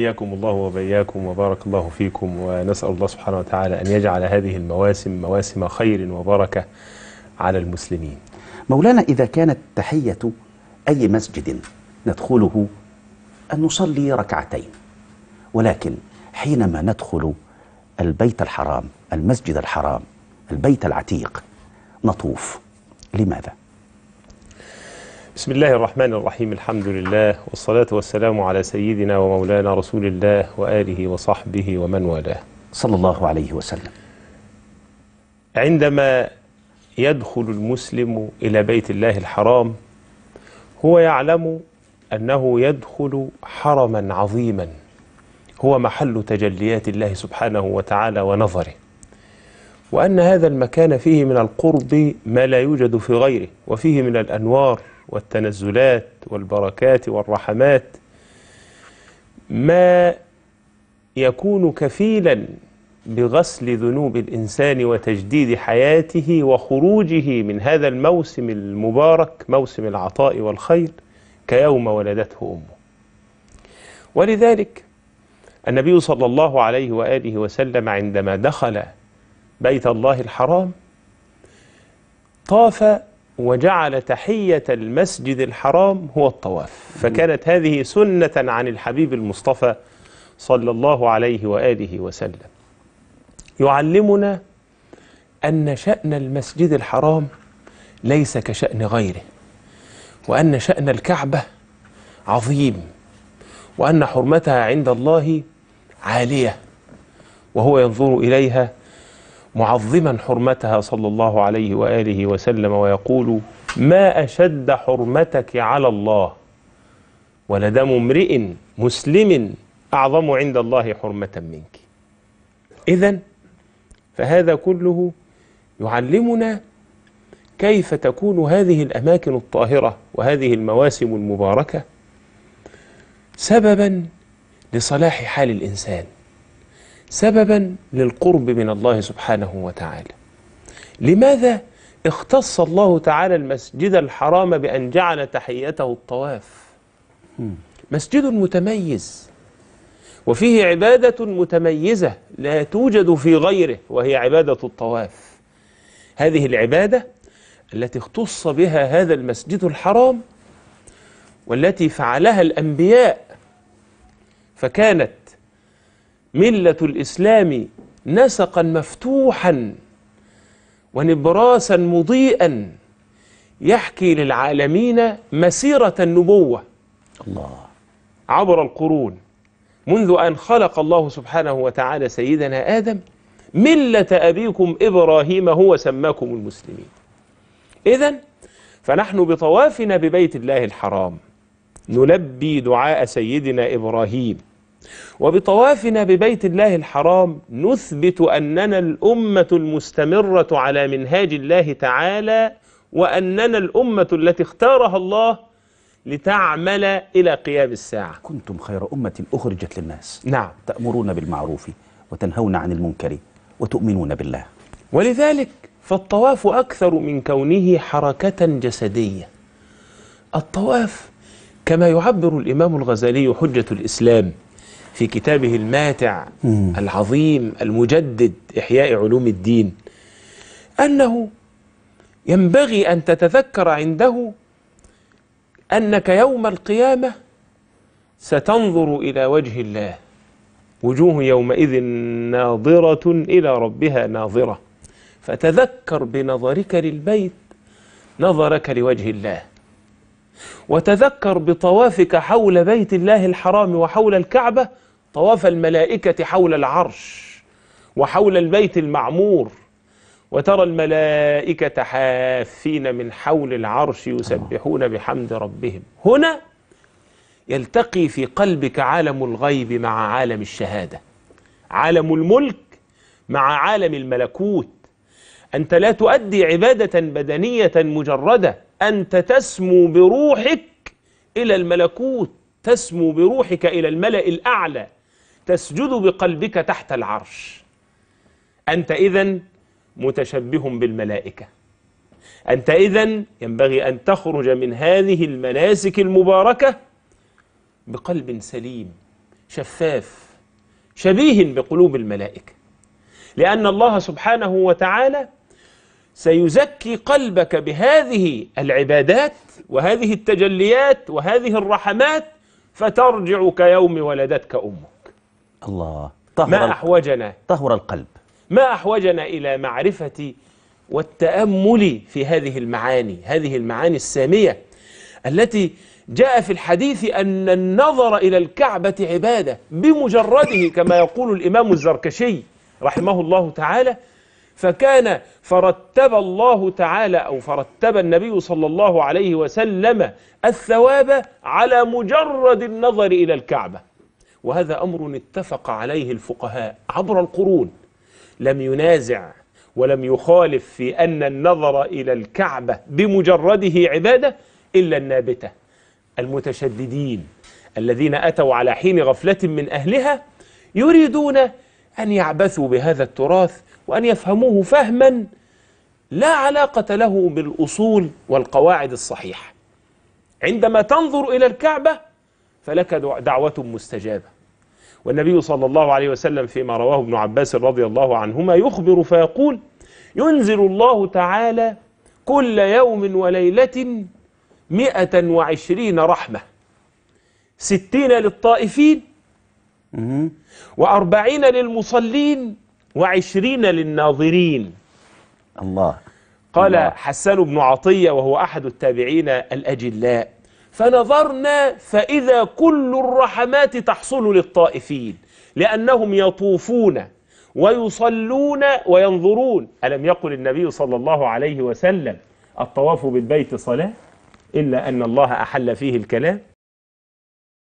حياكم الله وبياكم وبارك الله فيكم ونسأل الله سبحانه وتعالى أن يجعل هذه المواسم مواسم خير وبركة على المسلمين مولانا إذا كانت تحية أي مسجد ندخله أن نصلي ركعتين ولكن حينما ندخل البيت الحرام المسجد الحرام البيت العتيق نطوف لماذا؟ بسم الله الرحمن الرحيم الحمد لله والصلاة والسلام على سيدنا ومولانا رسول الله وآله وصحبه ومن والاه صلى الله عليه وسلم عندما يدخل المسلم إلى بيت الله الحرام هو يعلم أنه يدخل حرما عظيما هو محل تجليات الله سبحانه وتعالى ونظره وأن هذا المكان فيه من القرب ما لا يوجد في غيره وفيه من الأنوار والتنزلات والبركات والرحمات ما يكون كفيلا بغسل ذنوب الإنسان وتجديد حياته وخروجه من هذا الموسم المبارك موسم العطاء والخير كيوم ولدته أمه ولذلك النبي صلى الله عليه وآله وسلم عندما دخل بيت الله الحرام طاف وجعل تحية المسجد الحرام هو الطواف فكانت هذه سنة عن الحبيب المصطفى صلى الله عليه وآله وسلم يعلمنا أن شأن المسجد الحرام ليس كشأن غيره وأن شأن الكعبة عظيم وأن حرمتها عند الله عالية وهو ينظر إليها معظما حرمتها صلى الله عليه وآله وسلم ويقول ما أشد حرمتك على الله ولدم امرئ مسلم أعظم عند الله حرمة منك إذا فهذا كله يعلمنا كيف تكون هذه الأماكن الطاهرة وهذه المواسم المباركة سببا لصلاح حال الإنسان سببا للقرب من الله سبحانه وتعالى لماذا اختص الله تعالى المسجد الحرام بأن جعل تحيته الطواف مسجد متميز وفيه عبادة متميزة لا توجد في غيره وهي عبادة الطواف هذه العبادة التي اختص بها هذا المسجد الحرام والتي فعلها الأنبياء فكانت ملة الإسلام نسقا مفتوحا ونبراسا مضيئا يحكي للعالمين مسيرة النبوة الله عبر القرون منذ أن خلق الله سبحانه وتعالى سيدنا آدم ملة أبيكم إبراهيم هو سماكم المسلمين إذا فنحن بطوافنا ببيت الله الحرام نلبي دعاء سيدنا إبراهيم وبطوافنا ببيت الله الحرام نثبت أننا الأمة المستمرة على منهاج الله تعالى وأننا الأمة التي اختارها الله لتعمل إلى قيام الساعة كنتم خير أمة أخرجت للناس نعم تأمرون بالمعروف وتنهون عن المنكر وتؤمنون بالله ولذلك فالطواف أكثر من كونه حركة جسدية الطواف كما يعبر الإمام الغزالي حجة الإسلام في كتابه الماتع العظيم المجدد إحياء علوم الدين أنه ينبغي أن تتذكر عنده أنك يوم القيامة ستنظر إلى وجه الله وجوه يومئذ ناظرة إلى ربها ناظرة فتذكر بنظرك للبيت نظرك لوجه الله وتذكر بطوافك حول بيت الله الحرام وحول الكعبة طواف الملائكة حول العرش وحول البيت المعمور وترى الملائكة حافين من حول العرش يسبحون بحمد ربهم هنا يلتقي في قلبك عالم الغيب مع عالم الشهادة عالم الملك مع عالم الملكوت أنت لا تؤدي عبادة بدنية مجردة أنت تسمو بروحك إلى الملكوت تسمو بروحك إلى الملأ الأعلى تسجد بقلبك تحت العرش أنت إذا متشبه بالملائكة أنت إذا ينبغي أن تخرج من هذه المناسك المباركة بقلب سليم شفاف شبيه بقلوب الملائكة لأن الله سبحانه وتعالى سيزكي قلبك بهذه العبادات وهذه التجليات وهذه الرحمات فترجع كيوم ولدتك أمك الله طهر ما أحوجنا طهر القلب ما أحوجنا إلى معرفة والتأمل في هذه المعاني هذه المعاني السامية التي جاء في الحديث أن النظر إلى الكعبة عبادة بمجرده كما يقول الإمام الزركشي رحمه الله تعالى فكان فرتب الله تعالى أو فرتب النبي صلى الله عليه وسلم الثواب على مجرد النظر إلى الكعبة وهذا أمر اتفق عليه الفقهاء عبر القرون لم ينازع ولم يخالف في أن النظر إلى الكعبة بمجرده عبادة إلا النابتة المتشددين الذين أتوا على حين غفلة من أهلها يريدون أن يعبثوا بهذا التراث وأن يفهموه فهما لا علاقة له بالأصول والقواعد الصحيحة عندما تنظر إلى الكعبة فلك دعوة مستجابة والنبي صلى الله عليه وسلم فيما رواه ابن عباس رضي الله عنهما يخبر فيقول ينزل الله تعالى كل يوم وليلة مئة وعشرين رحمة ستين للطائفين وأربعين للمصلين وعشرين للناظرين الله قال الله. حسان بن عطية وهو أحد التابعين الأجلاء فنظرنا فإذا كل الرحمات تحصل للطائفين لأنهم يطوفون ويصلون وينظرون ألم يقل النبي صلى الله عليه وسلم الطواف بالبيت صلاة إلا أن الله أحل فيه الكلام